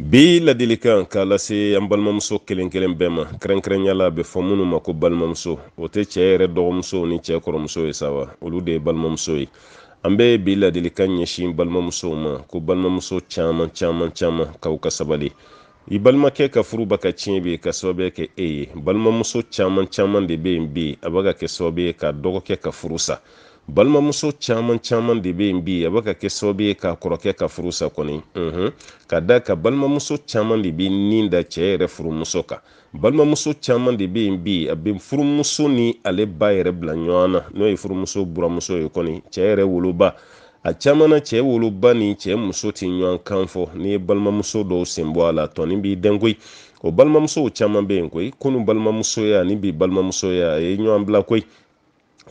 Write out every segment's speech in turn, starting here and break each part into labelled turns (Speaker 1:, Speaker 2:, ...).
Speaker 1: bi ladilikan k'a lase an balimamuso kelen kelen bɛɛ ma kɛrɛnkɛrɛnya bɛ fɔ minnu ma ko balimamuso o tɛ cɛɛ yɛrɛ dɔgɔmusow ni cɛɛ kɔrɔmuso ye sawa olu de ye balimamuso ye an bɛ bi ladilikan ɲɛsin balimamusow ma ko balimamuso caaman caman caaman k'aw ka sabali i balimakɛ ka ba ka tiɲɛ be ka sababuya kɛ e ye balimamuso caaman caaman de be yen bi a bɛ kɛ sababu ye ka dɔgɔkɛ ka furu sa balimamuso caman caman de be yen bi a bɛ ka kɛ sababu ye k'a kɔrɔkɛ ka furu sa kɔni ka da ka balimamuso caman de bɛ nin da cɛ yɛrɛ furumuso kan balimamuso caman de bɛ yen bi a bɛ furumuso ni ale ba yɛrɛ bila ɲɔgɔn na n'o ye furumuso buramuso ye kɔni cɛ yɛrɛ woloba a caman na cɛ woloba ni cɛ muso tɛ ɲɔgɔn kan fɔ n'i ye balimamuso dɔw sen bɔ a la tɔni b'i den o balimamusow caman bɛ yen koyi kunun balimamusoya ani bi balimamusoya a ye ɲɔgɔn bila koyi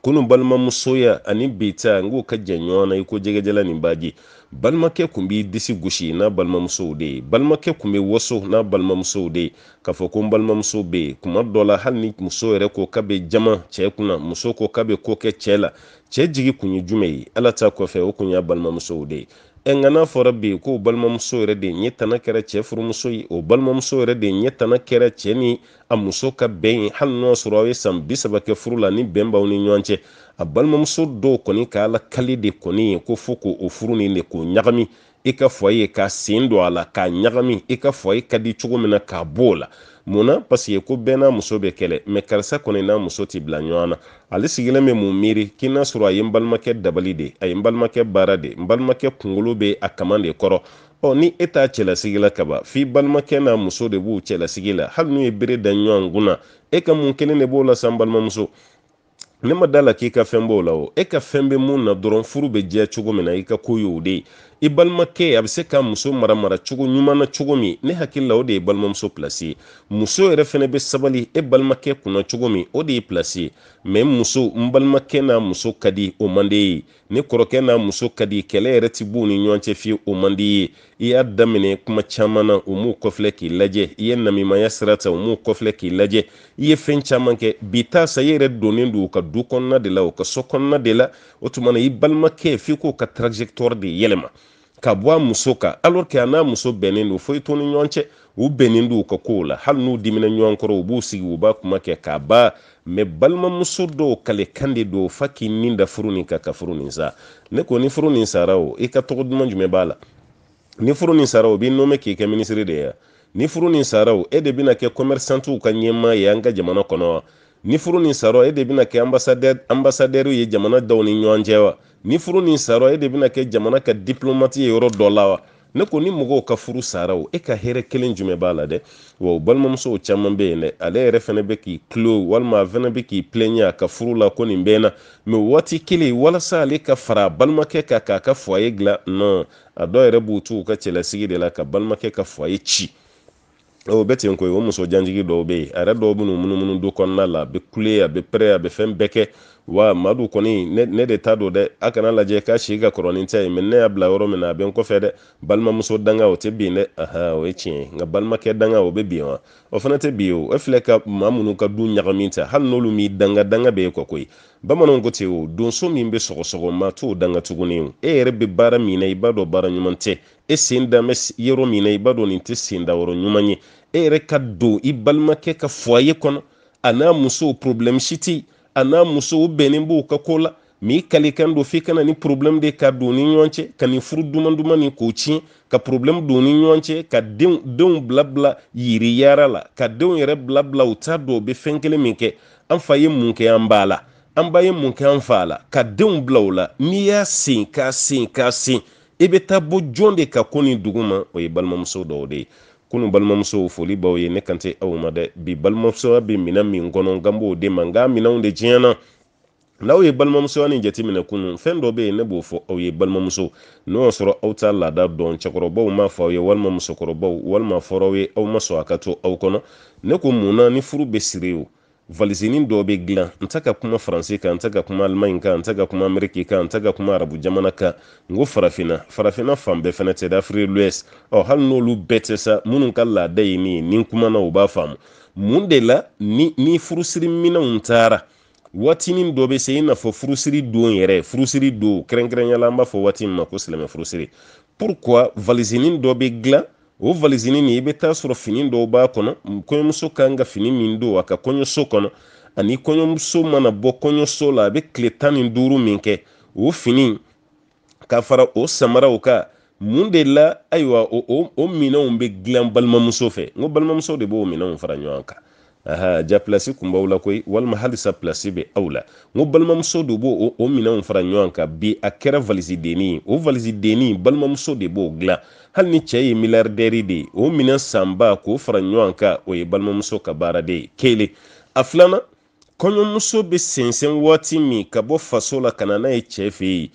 Speaker 1: kunu balimamusoya ani bita n k'o ka jɛ na i ko jɛgɛjɛla nin baji balimakɛ kun b'i disi gosi n'a balimamusow de ye balimakɛ kun bɛ waso n'a balimamusow de ye k'a fɔ ko n balimamuso bɛ yen kuma dɔ la hali ni muso yɛrɛ ko k'a bɛ jama cɛ kunna muso ko k'a bɛ ko kɛ cɛ la cɛ jigi kun ye jumɛn ye ala ta kɔfɛ o kun y'a balimamusow de ye nka n'a fɔra bi k'o balimamuso yɛrɛ de ɲɛ tana kɛra cɛ furumuso ye o balimamuso yɛrɛ de ɲɛ tana kɛra cɛɛ ni a muso ka bɛn ye hali n'o sɔrɔ aw ye san bi kɛ furu la ni bɛn b'aw ni ɲɔgɔn cɛ a balimamuso dɔw kɔni k'a la kali de kɔni ye ko fo k'o o furu nin de k'o ɲagami i e ka fɔye ka sen don a la k'a ɲagami i e ka fɔye ka di cogo min na k'a b'o la munna paseke ko bɛɛ n'a muso bɛ kɛlɛ mɛ karisa kɔni n'a muso ti bila ɲɔgɔn na ale sigilen bɛ mun miiri k'i n'a sɔrɔ a ye n balimakɛ dabali de a ye n balimakɛ baara de n balimakɛ kunkolo bɛ a kaman de kɔrɔ ɔ ni e t'a cɛlasigi la kaba f'i balimakɛ n'a muso de b'u cɛlasigi la hali n'u ye bere da ɲɔgɔn kunna e ka mun kelen de b'o la san balimamuso ne ma da la k'i ka fɛn b'o la o e ka fɛn bɛ mun na dɔrɔn furu bɛ diya cogo min na i ka ko y'o de ye i balimakɛ a be se ka muso mara mara cogo ɲuman na cogo min ne hakili la o de ye balimamuso pilasi muso yɛrɛ fɛnɛ bɛ sabali e balimakɛ kunna cogo min o de ye pilasi mɛ muso n balimakɛ n'a muso ka di o man ye ne kɔrɔkɛ n'a muso ka di kɛlɛ yɛrɛ ti b'u ni ɲɔgɔn fiye o man ye i y'a daminɛ kuma caman na o m'u kɔfilɛ k'i lajɛ i ye namimaya sira ta o m'u kɔfilɛ k'i lajɛ i ye fɛn caman kɛ bi ta sa i yɛrɛ donnen don u ka du kɔnɔna de la u ka so kɔnɔna de la o tuma i balimakɛ f'i k'o ka trajectoire de yɛlɛma ka bɔ a muso kan alors que a n'a muso bɛnnen don foyi t'u ni ɲɔgɔn cɛ u bɛnnen don u ka kow la hali n'u dimina ɲɔgɔn kɔrɔ u b'u sigi u b'a kuma kɛ k'a ba mɛ balimamuso dɔw kalekan de don fa k'i nin da furu nin kan ka furu nin sa ne ko ni furu nin sara o i ka tɔgɔ duman jumɛn b'a la ni furu nin sara o b'i nɔmɛ k'i kɛ minisiri de ye ni furu nin sara o e de bɛna kɛ commerçantiw ka ɲɛmaa ye an ka jamana kɔnɔ wa ni furu nin sara o e de bɛna kɛ ambassadeur ye jamana dɔw ni ɲɔgɔn cɛ wa ni furu nin sara e de bena kɛ jamana ka diplomati ye yɔrɔ dɔ la wa ne ko ni mɔgɔw ka furu sara o e ka hɛrɛ kelen jumɛn b'a la dɛ wa o balimamusow caaman be yen dɛ ale yɛrɛ fɛnɛ be k'i kilo walima a fɛnɛ be k'i plɛɲɛ a ka furu la ko nin bɛɛ n na mɛ waati kelen walasa ale ka fara a balimakɛ kan k'a ka fuwaye gila nɔn a dɔ yɛrɛ b'u to u ka cɛlasigi de la ka balimakɛ ka fuwaye ci Oh, o bɛ ten koyi o muso janjigi dɔw bɛ yen a yɛrɛ dɔw bɛnu munumunu du kɔnɔna la a bɛ kule a bɛ pɛrɛ a bɛ fɛn bɛɛ kɛ wa madu kɔni ne, de ta don dɛ a kana lajɛ k'a si ka kɔrɔnin tɛ yen mɛ ne y'a bila yɔrɔ min na a bɛ n kɔfɛ dɛ balimamuso danga o tɛ bin dɛ aha o ye tiɲɛ ye nka balimakɛ danga o bɛ bin wa o fana tɛ bin o e filɛ ka maa minnu ka du ɲagami ta hali n'olu m'i danga danga bɛ ye kɔ koyi bamananw ko ten o donso min bɛ sɔgɔsɔgɔ ma t'o danga tuguni o e yɛrɛ bɛ baara min na i b'a dɔn baara ɲuman tɛ e sen da mɛ yɔrɔ min na i b'a dɔn nin tɛ sen da yɔrɔ ɲuman ye e yɛrɛ ka don i balimakɛ ka fuwaye kɔnɔ a n'a musow problème si tɛ yen a n'a musow bɛnnen b'o ka ko la mɛ i kalikan don f'i kana ni problème de ka don ni ɲɔgɔn cɛ ka nin furu duman duman nin k'o tiɲɛ ka problème don ni ɲɔgɔn cɛ ka denw denw bila bila yiriyara la ka denw yɛrɛ bila bila u t'a dɔn u bɛ fɛn kelen min kɛ an fa ye mun kɛ an b'a la an ba ye mun kɛ an fa la ka denw bila o la n'i y'a sen k'a sen k'a sen i bɛ taa bɔ jɔn de ka ko ni dugu ma o ye balimamuso dɔw de ye kunu balimamusow foli b'aw ye ne kan tɛ aw ma dɛ bi balimamusoya bɛ minɛn min kɔnɔ n b'o de ma n ka minɛnw de tiɲɛna n'aw ye balimamusoya ni jateminɛ kunun fɛn dɔ bɛ yen ne b'o fɔ aw ye balimamuso n'o y'a sɔrɔ aw t'a laada dɔn cɛkɔrɔbaw m'a fɔ aw ye walima musokɔrɔbaw walima fɔraw ye aw ma sɔn a ka to aw kɔnɔ ne ko munna ni furu bɛ siri o valizini dɔw be dilan n ta ka kuma faransi kan n ta ka kuma alimaɲi kan n ta ka kuma ameriki kan n ta ka kuma arabu jamana kan n ko farafina farafina fan bɛɛ fɛnɛ tɛ dafri l'ouest ɔ oh, hali n'olu bɛɛ tɛ sa minnu ka laada ye min ye ni n kumana u b'a faamu mun de la ni ni furusiri minɛnw taara waatinin dɔ be se i n'a fɔ furusiri don yɛrɛ furusiri don kɛrɛnkɛrɛnnenya la an b'a fɔ waati min ma ko silamɛ furusiri pourquoi valizini dɔ be dilan o valizini nin i bɛ taa sɔrɔ fini dɔw b'a kɔnɔ kɔɲɔmuso kan ka fini min don a ka kɔɲɔso kɔnɔ ani kɔɲɔmuso mana bɔ kɔɲɔso la a bɛ tile tan ni duuru min kɛ o fini ka fara o samaraw ka mun de la ayiwa o o minɛnw bɛ dilan balimamuso fɛ n ko balimamuso de b'o minɛnw fara ɲɔgɔn kan aha ja plasi kun b'aw la koyi walima halisa pilasi be aw la n ko balimamuso de b'o o minɛnw fara ɲɔgɔn ka bi a kɛra valisidenni ye o valisidenni balimamuso de b'o gla hali ni cɛ ye de ye o minɛn sanba k'o fara ɲɔgɔn ka o ye balimamuso ka baara de ye kelen e a filanan kɔɲɔmuso be sɛnsɛn waati min ka bɔ faso la ka na n'a ye cɛ fɛ yen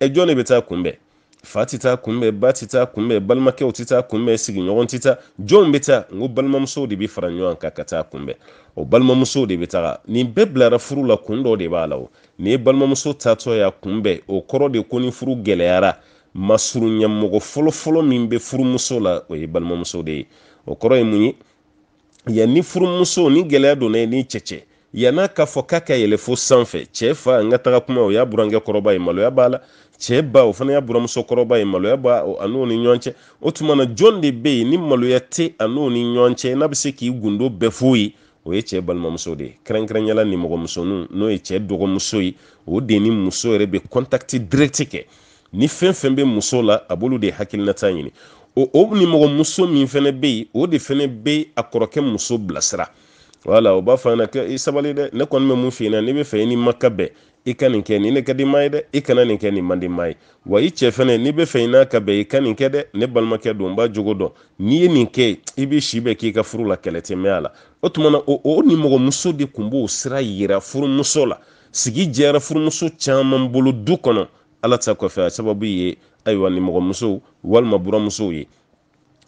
Speaker 1: ɛ jɔn taa kunbɛn fa tɛ taa kunbɛn ba tɛ taa kunbɛn balimakɛw tɛ taa kunbɛn sigiɲɔgɔn tɛ taa jɔnw bɛ taa n ko balimamusow de bɛ fara ɲɔgɔn kan ka taa kunbɛn o balimamusow de bɛ taga nin bɛɛ bilara furu la kun dɔ de b'a la o nin ye balimamuso tatɔ y'a kunbɛn o kɔrɔ de ko ni furu gɛlɛyara masurunya fɔlɔfɔlɔ min bɛ furumuso la o ye balimamuso de ye o kɔrɔ ye mun ye yan furumuso ni gɛlɛya donna ye ni cɛcɛ yan'a k'a fɔ k'a ka yɛlɛ fo sanfɛ cɛ fa n ka taga kuma o y'a burankɛ kɔrɔba ye maloya b'a la cɛ ba o fana y'a buramuso kɔrɔba ye maloya b'a a ni ɲɔgɔn cɛ o tuma jɔn de bɛ yen ni maloya tɛ a ni ɲɔgɔn cɛ n'a bɛ se k'i gundo bɛɛ f'o ye o ye cɛ balimamuso de ye kɛrɛnkɛrɛnyala nimɔgɔmusoninw n'o ye cɛ dɔgɔmuso ye o de ni muso yɛrɛ bɛ kɔntakiti dirɛti kɛ ni fɛn fɛn bɛ muso la a b'olu de hakilinata ɲini o o nimɔgɔmuso min fana bɛ yen o de fana bɛ a kɔrɔkɛ muso bilasira wala o b'a fɔ ɲɛna kɛ i sabali dɛ ne kɔni bɛ mun f'i ɲɛna n'i bɛ fɛ i ni ma ka bɛn i ka nin kɛ nin ne ka di maa ye dɛ i kana nin kɛ nin man di maa ye wa i cɛ fɛnɛ n'i bɛ fɛ i n'a ka bɛn i ka nin kɛ dɛ ne balimakɛ don n b'a jogo dɔn n'i ye nin kɛ i b'i si bɛɛ k'i ka furu la kɛlɛ la o tuma na o o nimɔgɔmuso de tun b'o sira yira furumuso la sigi jɛra furumuso caman bolo du kɔnɔ ala ta kɔfɛ a sababu ye ayiwa nimɔgɔmusow walima buramusow ye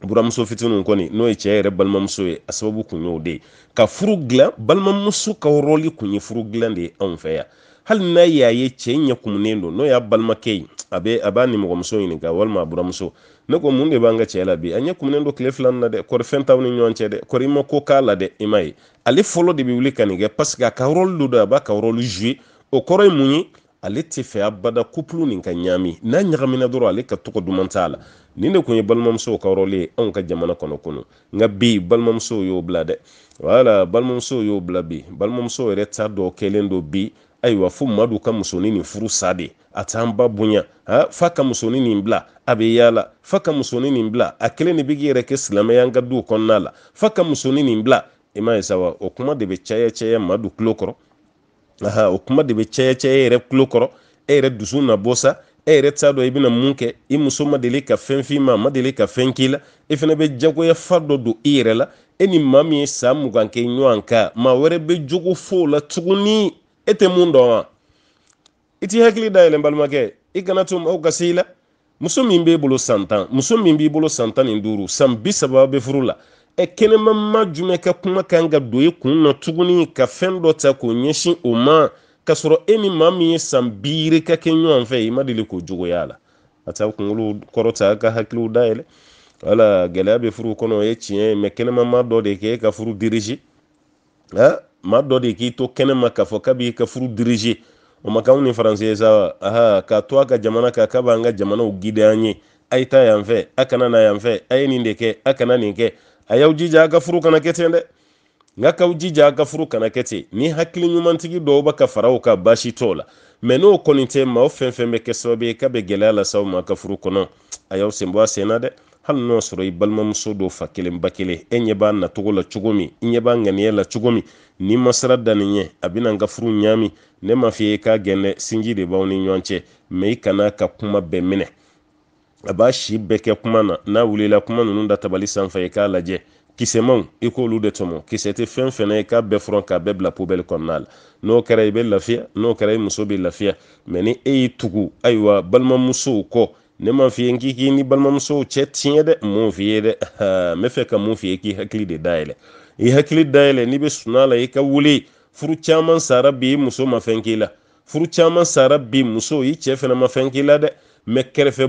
Speaker 1: buramuso fitinin min kɔni n'o ye cɛ yɛrɛ balimamuso ye a sababu kun y'o de ka furu dilan balimamuso ka rɔli kun ye furu dilan de ye anw fɛ yan hali n'a y'a ye cɛ ɲɛ kumunen don n'o y'a balimakɛ ye a bɛ a b'a nimɔgɔmuso ɲininka walima a buramuso ne ko mun de b'an ka cɛ la bi a ɲɛ kumunen don tile fila na dɛ kɔri fɛn t'aw ni ɲɔgɔn cɛ dɛ kɔri i ma ko k'a la dɛ i ma ye ale fɔlɔ de bɛ wuli ka nin kɛ paseke a ka rɔli do a b'a ka rɔli o kɔrɔ ye mun ye ale tɛ fɛ abada kupulu nin ka ɲaami n'a ɲagamina dɔrɔn ale ka tɔgɔ duman t'a la nin de kun ye balimamusow ka yɔrɔlen ye anw ka jamana kɔnɔ kunu nka bi balimamusow y'o bila dɛ wala balimamusow y'o bila bi balimamusow yɛrɛ ta dɔ kɛlen do bi ayiwa fo madu ka musonin nin furu sa de a t'an ba bonya ha fa ka musonin nin bila a bɛ yaala fa ka musonin nin bila a kelen de bɛ k'i yɛrɛ kɛ silamɛya an ka duw kɔnɔna la fa ka musonin nin bila i m'a ye sa wa o kuma de bɛ caya caya madu tulo kɔrɔ aha o kuma de bɛ cɛya cɛya e yɛrɛ tulo kɔrɔ e yɛrɛ dusu na bɔ sa e yɛrɛ t'a dɔn i bɛna mun kɛ i muso ma deli ka fɛn f'i ma a ma deli ka fɛn k'i la e fana bɛ jagoya fa dɔ don i yɛrɛ la e ni maa min ye san mugan kɛ ɲɔgɔn kan maa wɛrɛ bɛ jogo fo o la tuguni e tɛ mun dɔn wa i t'i hakili dayɛlɛ n balimakɛ i kana to maaw kasi i la muso min b'e bolo san tan muso min b'i bolo san tan ni duuru san bi saba bɛ furu la e kɛnɛma ma jumɛn ka kuma kan ka don i kun na tuguni ka fɛn dɔ ta k'o ɲɛsin o e ma k'a sɔrɔ e ni maa min ye san biiri ka kɛ ɲɔgɔn fɛ i ma deli k'o jogoya la a ta kunkolo kɔrɔta ka hakiliw dayɛlɛ wala gɛlɛya bɛ furu kɔnɔ o ye tiɲɛ ye mɛ kɛnɛma maa dɔ de k'e ka furu dirize ha ma dɔ de k'i to kɛnɛma k'a fɔ k'a b'i ka furu dirize o ma k'anw ni faransi ye sa wa aha k'a to a ka jamana kan k'a b'an ka jamanaw gide an ye a' ta yan fɛ a kana na yan fɛ a ye nin de kɛ a kana nin kɛ a jija a ka furu kana kɛ ten dɛ nka k'aw jija ka furu kana kɛ ni hakili ɲumantigi dɔw bɛ ka fara o kan t'o la mɛ n'o kɔni tɛ maa fɛn fɛn bɛ kɛ sababu ye k'a bɛ gɛlɛya lase aw ma ka furu kɔnɔ a y'aw sen a sen na dɛ hali n'o sɔrɔ i balimamuso dɔw fa kelen ba kelen e ɲɛ b'a nacogo la cogo min i ɲɛ b'a ŋaniya la cogo min ni masara sira da nin ɲɛ a bɛna n ka furu ɲaami ne m'a f'i ye i k'a gɛn dɛ sinji de b'aw ni ɲɔgɔn cɛ mɛ i kana ka kuma bɛɛ minɛ a b'a si bɛɛ kɛ kuma na n'a wulila kuma ninnu da tabali sanfɛ i k'a lajɛ kisɛmanw i k'olu de tɔmɔ kisɛ tɛ fɛn fɛn i k'a bɛɛ furan k'a bɛɛ bila pobɛli kɔnɔna la n'o kɛra i bɛ lafiya n'o kɛra i e muso bɛ lafiya mɛ ni e y'i tugu ayiwa balimamusow kɔ ne m'a f'i ye k'i ni balimamusow cɛ tiɲɛ dɛ mun f'i ye dɛ n bɛ fɛ ka mun f'i ye k'i hakili de dayɛlɛ i hakili dayɛlɛ n'i bɛ sunɔgɔ la i ka wuli furu caman sara bi i muso ma fɛn k'i la furu caman sara bi muso i cɛ fana ma fɛn k'i la dɛ mɛ kɛrɛfɛ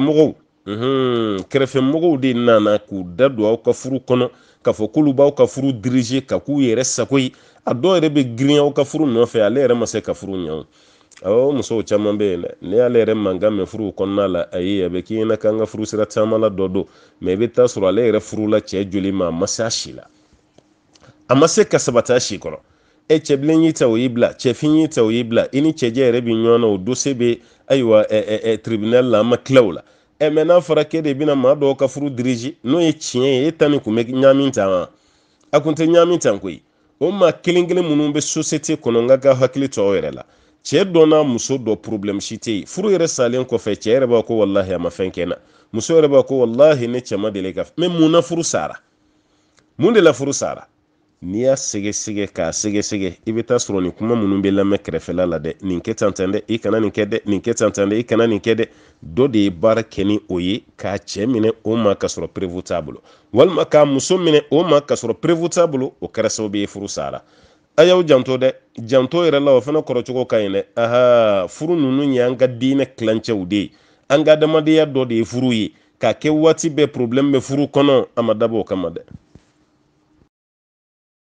Speaker 1: kɛrɛfɛmɔgɔw de nana k'u da don aw ka furu kɔnɔ k'a fɔ k'olu b'aw ka furu dirize ka k'u yɛrɛ sago ye a dɔw yɛrɛ bɛ girin aw ka furu nɔfɛ ale yɛrɛ ma se ka furu ɲɛ awɔ musow caman bɛ yen dɛ ne y'ale yɛrɛ mankan mɛn furu kɔnɔna la ayi a bɛ k'i ɲɛna k'an ka furu sira caman la dɔ don mɛ i bɛ taa sɔrɔ ale yɛrɛ furula cɛ joli ma a ma se a si la a ma se ka sabati a si kɔrɔ e cɛbilen y'i ta o y'i bila cɛfin y'i ta o y'i bila i ni cɛjɛ yɛrɛ bɛ ɲɔgɔn na o dose bɛ ayiwa tribunal la an ma tila o la mɛ n'a fɔra k'e de bɛna maa dɔw ka furu diriji n'o ye tiɲɛ ye e ta ni kun bɛ ɲaami tan wa a kun tɛ ɲaami tan koyi o maa kelen kelen minnu bɛ sosiyete kɔnɔ n ka ka hakili to aw yɛrɛ la cɛ dɔ n'a muso dɔ problème si tɛ yen furu yɛrɛ salen kɔfɛ cɛ yɛrɛ b'a ko walahi a ma fɛn kɛ n na muso yɛrɛ b'a ko walahi ne cɛ ma deli ka mɛ mun na furu sara mun de la furu sara n'i y'a sɛgɛsɛgɛ k'a sɛgɛsɛgɛ i bɛ taa sɔrɔ nin kuma minnu be lamɛn kɛrɛfɛla la dɛ nin kɛ tan dɛ i kana nin kɛ dɛ nin kɛ tan dɛ i kana nin kɛ dɛ dɔ de ye baara kɛ ni o ye k'a cɛ minɛ o ma ka sɔrɔ perewu t'a bolo walima k'a muso minɛ o ma ka sɔrɔ perewu t'a bolo o kɛra sababu ye furu sara a y'aw janto dɛ janto yɛrɛ la o fana kɔrɔcogo ka ɲi dɛ aha furu ninnu y'an ka diinɛ kilancɛw de ye an ka adamadenya dɔ de ye furu ye k'a kɛ waati bɛɛ bɛ furu kɔnɔ a ma dabɔ o kama dɛ